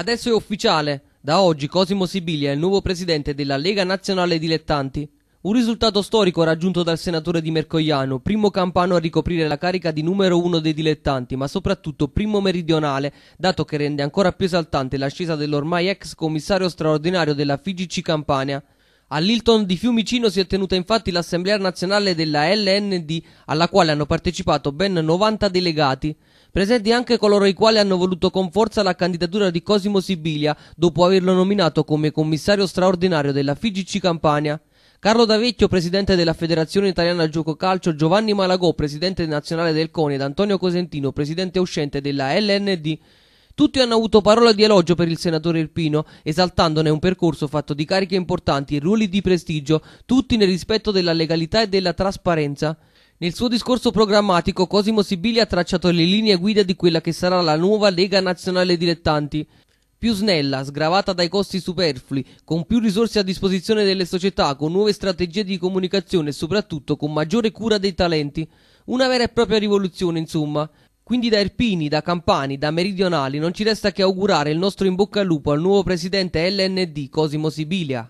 Adesso è ufficiale. Da oggi Cosimo Sibilia è il nuovo presidente della Lega Nazionale Dilettanti. Un risultato storico raggiunto dal senatore di Mercogliano, primo campano a ricoprire la carica di numero uno dei dilettanti, ma soprattutto primo meridionale, dato che rende ancora più esaltante l'ascesa dell'ormai ex commissario straordinario della FIGC Campania. All'Hilton di Fiumicino si è tenuta infatti l'assemblea nazionale della LND alla quale hanno partecipato ben 90 delegati, presenti anche coloro i quali hanno voluto con forza la candidatura di Cosimo Sibilia dopo averlo nominato come commissario straordinario della FIGC Campania. Carlo D'Avecchio, presidente della Federazione Italiana Gioco Calcio, Giovanni Malagò, presidente nazionale del CONE ed Antonio Cosentino, presidente uscente della LND, tutti hanno avuto parola di elogio per il senatore Irpino, esaltandone un percorso fatto di cariche importanti e ruoli di prestigio, tutti nel rispetto della legalità e della trasparenza. Nel suo discorso programmatico Cosimo Sibili ha tracciato le linee guida di quella che sarà la nuova Lega Nazionale Dilettanti, più snella, sgravata dai costi superflui, con più risorse a disposizione delle società, con nuove strategie di comunicazione e soprattutto con maggiore cura dei talenti. Una vera e propria rivoluzione, insomma. Quindi da Erpini, da Campani, da Meridionali non ci resta che augurare il nostro in bocca al lupo al nuovo presidente LND Cosimo Sibilia.